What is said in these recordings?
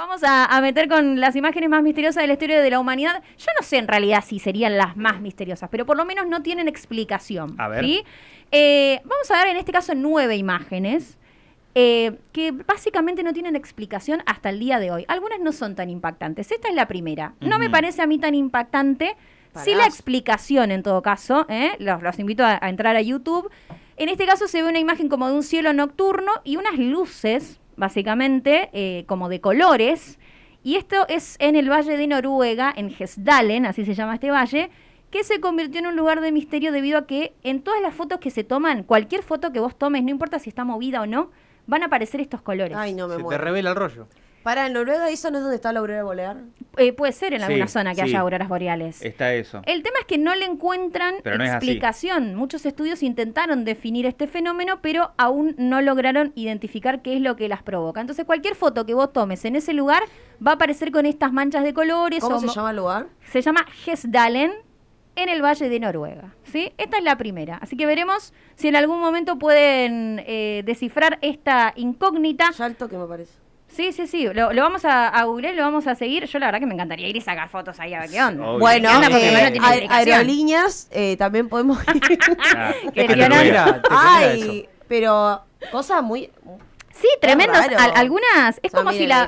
vamos a, meter con las imágenes más misteriosas de la historia de la humanidad. Yo no sé en realidad si serían las más misteriosas, pero por lo menos no tienen explicación. A ver. Eh, vamos a ver en este caso nueve imágenes. Eh, que básicamente no tienen explicación hasta el día de hoy. Algunas no son tan impactantes. Esta es la primera. No me parece a mí tan impactante. Si Sí la explicación en todo caso. ¿eh? Los, invito a entrar a YouTube. En este caso se ve una imagen como de un cielo nocturno y unas luces básicamente, eh, como de colores. Y esto es en el Valle de Noruega, en Hesdalen, así se llama este valle, que se convirtió en un lugar de misterio debido a que en todas las fotos que se toman, cualquier foto que vos tomes, no importa si está movida o no, van a aparecer estos colores. Ay, no me se te revela el rollo. Para, ¿en Noruega eso no es donde está la aurora boreal? Eh, puede ser en alguna zona que haya auroras boreales. Está eso. El tema es que no le encuentran explicación. Muchos estudios intentaron definir este fenómeno, pero aún no lograron identificar qué es lo que las provoca. Entonces, cualquier foto que vos tomes en ese lugar va a aparecer con estas manchas de colores. ¿Cómo se llama el lugar? Se llama Hesdalen en el Valle de Noruega. ¿sí? Esta es la primera. Así que veremos si en algún momento pueden eh, descifrar esta incógnita. Salto que me parece. Sí, sí, sí. Lo, vamos a, a googlear, lo vamos a seguir. Yo la verdad que me encantaría ir y sacar fotos ahí a ver Bueno, aerolíneas eh, también podemos ir. Ah, Ay, pero cosas muy. Sí, tremendas. algunas. Es como si la.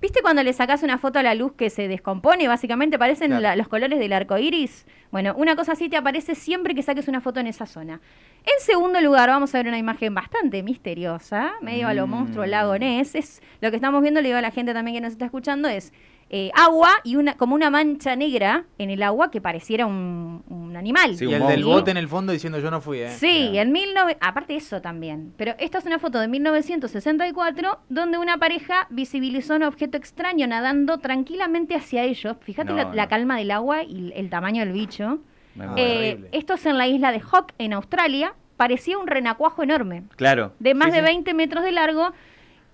¿Viste cuando le sacas una foto a la luz que se descompone? Básicamente parecen los colores del arco iris. Bueno, una cosa así te aparece siempre que saques una foto en esa zona. En segundo lugar, vamos a ver una imagen bastante misteriosa, medio a lo mm. monstruo lagonés. Es, lo que estamos viendo, le digo a la gente también que nos está escuchando, es eh, agua y una como una mancha negra en el agua que pareciera un, animal. Sí, y el del bote en el fondo diciendo yo no fui, ¿eh? Sí, en 19... aparte eso también. Pero esta es una foto de 1964 donde una pareja visibilizó un objeto extraño nadando tranquilamente hacia ellos. Fíjate la, calma del agua y el tamaño del bicho. Eh, esto es en la isla de Hawk, en Australia. Parecía un renacuajo enorme. Claro. De más de 20 metros de largo.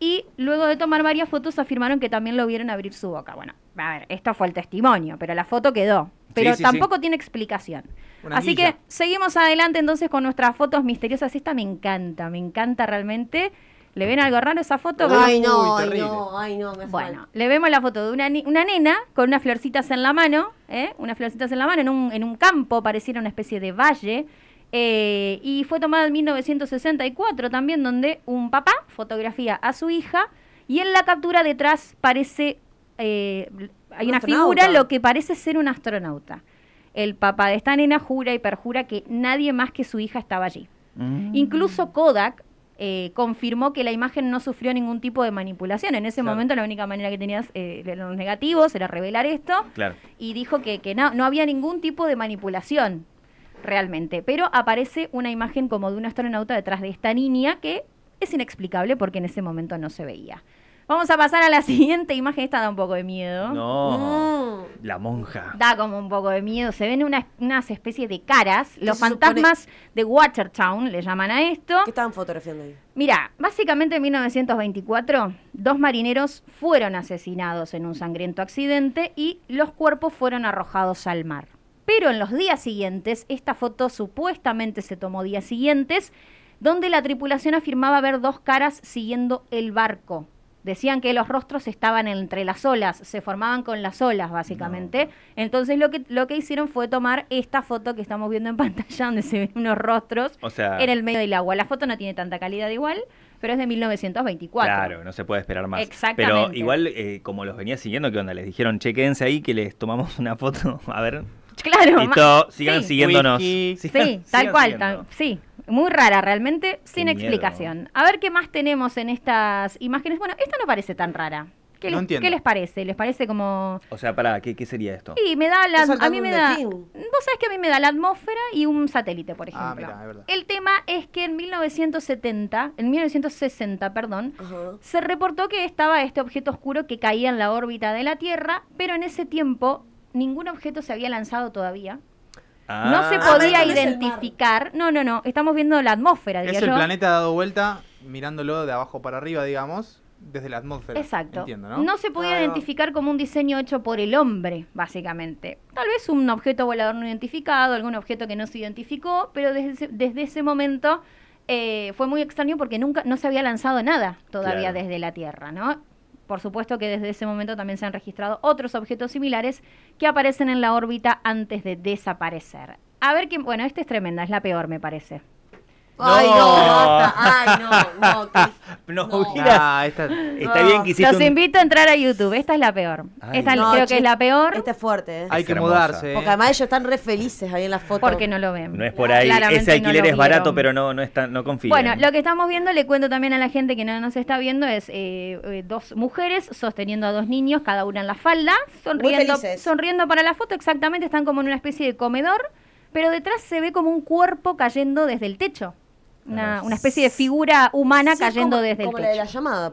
Y luego de tomar varias fotos afirmaron que también lo vieron abrir su boca. Bueno, a ver, esto fue el testimonio, pero la foto quedó. Pero tampoco tiene explicación. Así que seguimos adelante entonces con nuestras fotos misteriosas. Esta me encanta, me encanta realmente. ¿Le ven algo raro esa foto? Ay, no, ay, no, ay, no. Me bueno, le vemos la foto de una, nena con unas florcitas en la mano, ¿eh? unas florcitas en la mano en un, campo, pareciera una especie de valle. Eh, y fue tomada en 1964 también, donde un papá fotografía a su hija y en la captura detrás parece, eh, hay una figura, lo que parece ser un astronauta. El papá de esta nena jura y perjura que nadie más que su hija estaba allí. Mm. Incluso Kodak eh, confirmó que la imagen no sufrió ningún tipo de manipulación. En ese momento la única manera que tenías eh, los negativos era revelar esto. Y dijo que, que no, no, había ningún tipo de manipulación realmente. Pero aparece una imagen como de un astronauta detrás de esta niña que es inexplicable porque en ese momento no se veía. Vamos a pasar a la siguiente imagen. Esta da un poco de miedo. No. Mm. La monja. Da como un poco de miedo. Se ven unas especies de caras. Los fantasmas de Watertown le llaman a esto. ¿Qué estaban fotografiando ahí? Mira, básicamente en 1924, dos marineros fueron asesinados en un sangriento accidente y los cuerpos fueron arrojados al mar. Pero en los días siguientes, esta foto supuestamente se tomó días siguientes, donde la tripulación afirmaba ver dos caras siguiendo el barco decían que los rostros estaban entre las olas, se formaban con las olas básicamente. Entonces lo que, lo que hicieron fue tomar esta foto que estamos viendo en pantalla donde se ven unos rostros o sea, en el medio del agua. La foto no tiene tanta calidad igual, pero es de 1924. Claro, no se puede esperar más. Exactamente. Pero igual, eh, como los venía siguiendo, ¿qué onda? Les dijeron, chequense ahí que les tomamos una foto. A ver. Claro. Listo, sigan siguiéndonos. sí, tal cual. sí. Muy rara realmente, sin explicación. A ver qué más tenemos en estas imágenes. Bueno, esta no parece tan rara. ¿Qué, les, parece? ¿Les parece como...? O sea, para ¿qué, sería esto? Y me da la... Vos sabés que a mí me da la atmósfera y un satélite, por ah, ejemplo. Ah, es verdad. El tema es que en 1970, en 1960, perdón, se reportó que estaba este objeto oscuro que caía en la órbita de la Tierra, pero en ese tiempo ningún objeto se había lanzado todavía. No se ah. Ah, podía identificar. No, no, no. Estamos viendo la atmósfera, Es el planeta planeta dado vuelta, mirándolo de abajo para arriba, digamos, desde la atmósfera. Exacto. ¿no? se podía identificar como un diseño hecho por el hombre, básicamente. Tal vez un objeto volador no identificado, algún objeto que no se identificó, pero desde, desde ese momento eh, fue muy extraño porque nunca no se había lanzado nada todavía desde la Tierra, ¿no? Por supuesto que desde ese momento también se han registrado otros objetos similares que aparecen en la órbita antes de desaparecer. A ver qué, bueno, esta es tremenda, es la peor me parece no, Ay, no, no. No. Está bien que Los invito a entrar a YouTube. Esta es la peor. creo que es la peor es fuerte, eh. Hay que mudarse. Eh. Porque además ellos están re felices ahí en la foto. porque no lo ven. No es por ahí. Ese alquiler es barato, pero no, no, Bueno, lo que estamos viendo, le cuento también a la gente que no nos está viendo, es eh, dos mujeres sosteniendo a dos niños, cada una en la falda, sonriendo, sonriendo para la foto, exactamente, están como en una especie de comedor, pero detrás se ve como un cuerpo cayendo desde el techo una, especie de figura humana cayendo desde el techo. la de la llamada,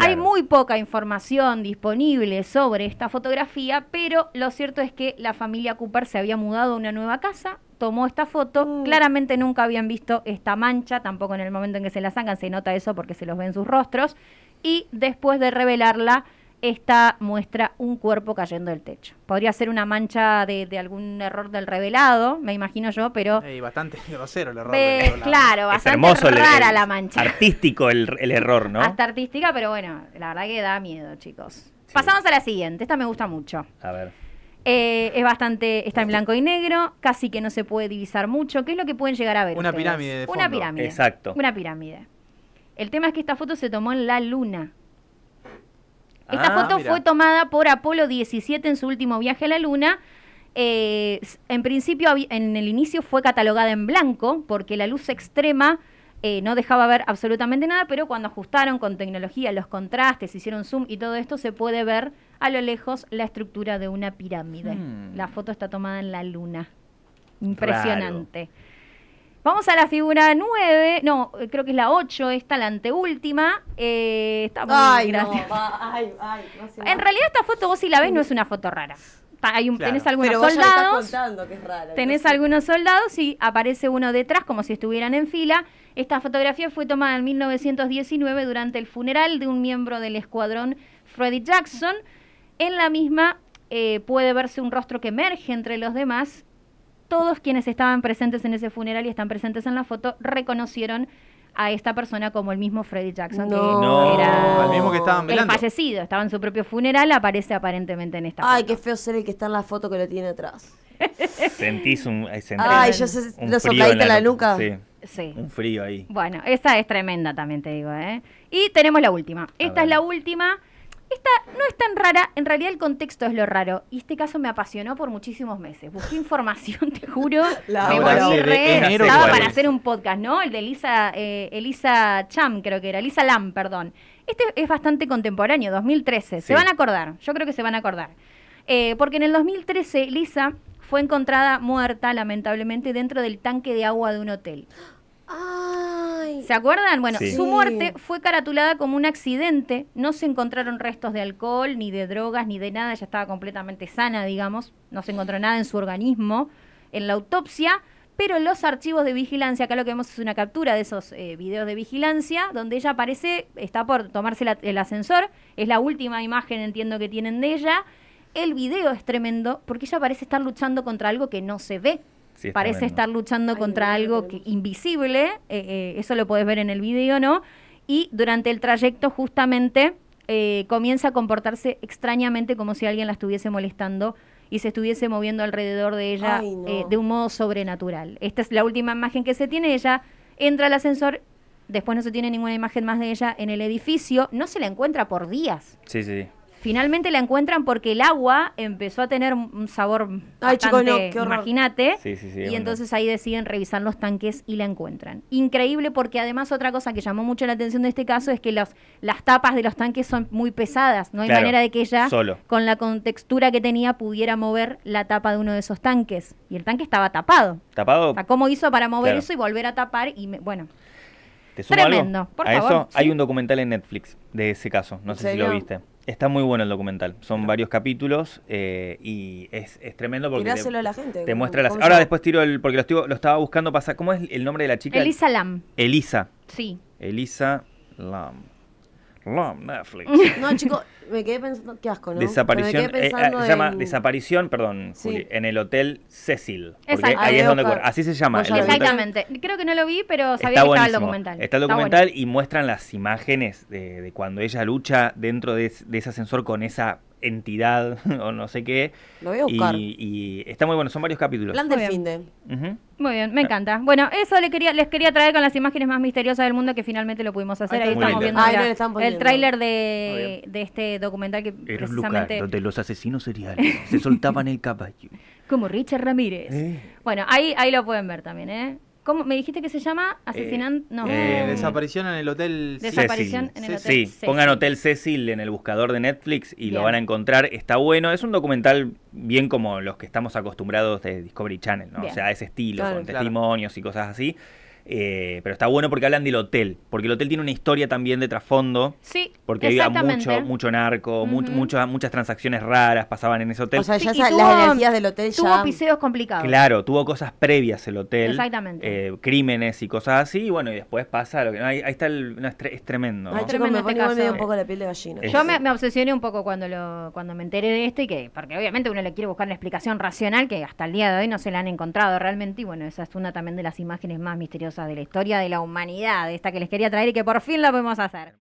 Hay muy poca información disponible sobre esta fotografía, pero lo cierto es que la familia Cooper se había mudado a una nueva casa, tomó esta foto, mm. claramente nunca habían visto esta mancha, tampoco en el momento en que se la sacan se nota eso porque se los ven sus rostros, y después de revelarla esta muestra un cuerpo cayendo del techo. Podría ser una mancha de, algún error del revelado, me imagino yo, pero... bastante grosero el error. Del revelado. Claro, bastante hermoso rara la mancha. Artístico el, error, ¿no? Hasta artística, pero bueno, la verdad que da miedo, chicos. Pasamos a la siguiente, esta me gusta mucho. A ver. Eh, es bastante, está en blanco y negro, casi que no se puede divisar mucho. ¿Qué es lo que pueden llegar a ver? Una pirámide. Una pirámide. Exacto. Una pirámide. El tema es que esta foto se tomó en la luna. Esta ah, foto fue tomada por Apolo 17 en su último viaje a la Luna. Eh, en principio, en el inicio fue catalogada en blanco porque la luz extrema eh, no dejaba ver absolutamente nada, pero cuando ajustaron con tecnología los contrastes, hicieron zoom y todo esto, se puede ver a lo lejos la estructura de una pirámide. Hmm. La foto está tomada en la Luna. Impresionante. Vamos a la figura 9, no, creo que es la 8, esta, la anteúltima. Eh, ay, No, ay, ay, en realidad esta foto vos si la ves no es una foto rara. Hay Tenés algunos soldados. Contando tenés algunos soldados y aparece uno detrás como si estuvieran en fila. Esta fotografía fue tomada en 1919 durante el funeral de un miembro del escuadrón Freddy Jackson. En la misma eh, puede verse un rostro que emerge entre los demás todos quienes estaban presentes en ese funeral y están presentes en la foto reconocieron a esta persona como el mismo Freddie Jackson, no. que no, era el mismo que estaban El fallecido, estaba en su propio funeral, aparece aparentemente en esta foto. Ay, qué feo ser el que está en la foto que lo tiene atrás. Sentís un. Eh, Ay, yo sé, lo la, nuca. Sí. Un frío ahí. Bueno, esa es tremenda también, te digo. ¿eh? Y tenemos la última. esta es la última esta no es tan rara, en realidad el contexto es lo raro. Y este caso me apasionó por muchísimos meses. Busqué información, te juro. me volví Estaba para hacer un podcast, ¿no? El de Elisa, eh, Elisa Cham, creo que era. Elisa Lam, perdón. Este es bastante contemporáneo, 2013. Se van a acordar, yo creo que se van a acordar. Eh, porque en el 2013, Lisa fue encontrada muerta, lamentablemente, dentro del tanque de agua de un hotel. Ah. ¿Se acuerdan? Bueno, su muerte fue caratulada como un accidente. No se encontraron restos de alcohol, ni de drogas, ni de nada. Ella estaba completamente sana, digamos. No se encontró nada en su organismo. En la autopsia pero los archivos de vigilancia, acá lo que vemos es una captura de esos eh, videos de vigilancia, donde ella aparece, está por tomarse el ascensor, es la última imagen, entiendo que tienen de ella. El video es tremendo porque ella parece estar luchando contra algo que no se ve. Parece estar luchando contra algo que, invisible, eh, eh, eso lo puedes ver en el video, ¿no? Y durante el trayecto justamente eh, comienza a comportarse extrañamente como si alguien la estuviese molestando y se estuviese moviendo alrededor de ella de un modo sobrenatural. Esta es la última imagen que se tiene, ella entra al ascensor, después no se tiene ninguna imagen más de ella en el edificio, no se la encuentra por días. Sí, sí. Finalmente la encuentran porque el agua empezó a tener un sabor Ay, no, imagínate. Sí, sí, sí, y entonces ahí deciden revisar los tanques y la encuentran. Increíble porque además otra cosa que llamó mucho la atención de este caso es que las las tapas de los tanques son muy pesadas. No hay manera de que ella, con la contextura que tenía, pudiera mover la tapa de uno de esos tanques. Y el tanque estaba tapado. ¿Tapado? ¿Cómo hizo para mover eso y volver a tapar? Y bueno... Tremendo. Algo? Por eso hay un documental en Netflix de ese caso. No sé si lo viste. Está muy bueno el documental. Son varios capítulos eh, y es, tremendo porque. Te, a la gente. muestra las. Ahora después tiro el. Porque lo, estaba buscando. pasar... ¿Cómo es el nombre de la chica? Elisa Lam. Elisa. Sí. Elisa Lam. Netflix. No, chico, me quedé pensando, qué asco, ¿no? Desaparición, eh, eh, se llama Desaparición, perdón, Juli, en el Hotel Cecil. Porque ahí es donde ocurre. Así se llama. exactamente. Creo que no lo vi, pero sabía que estaba el documental. Está el documental y muestran las imágenes de, cuando ella lucha dentro de, de ese ascensor con esa entidad o no sé qué. Lo voy a buscar. Y, está muy bueno, son varios capítulos. Plan de. Muy bien, me encanta. Bueno, eso les quería, les quería traer con las imágenes más misteriosas del mundo que finalmente lo pudimos hacer. Ahí, estamos viendo el tráiler de, este documental que Era precisamente... Lugar donde los asesinos seriales se soltaban el caballo como Richard Ramírez. Eh. Bueno, ahí, ahí lo pueden ver también, ¿eh? ¿Cómo? ¿Me dijiste que se llama? Asesinando. Eh, eh, eh, desaparición en el Hotel Desaparición en el Hotel Sí, pongan Hotel Cecil en el buscador de Netflix y lo van a encontrar. Está bueno. Es un documental bien como los que estamos acostumbrados de Discovery Channel, ¿no? O sea, ese estilo, con testimonios y cosas así. Eh, pero está bueno porque hablan del hotel, porque el hotel tiene una historia también de trasfondo. Sí, Porque había mucho, mucho narco, muchas, transacciones raras pasaban en ese hotel. O sea, ya las energías del hotel tuvo ya... Tuvo piseos complicados. Claro, tuvo cosas previas el hotel. Exactamente. Eh, crímenes y cosas así, y bueno, y después pasa lo que... ahí, está el... es, tremendo. es, tremendo. Este me un poco la piel de gallina. Yo este. me, obsesioné un poco cuando, lo, cuando me enteré de esto, y que, porque obviamente uno le quiere buscar una explicación racional que hasta el día de hoy no se la han encontrado realmente, y bueno, esa es una también de las imágenes más misteriosas de la historia de la humanidad, esta que les quería traer y que por fin la podemos hacer.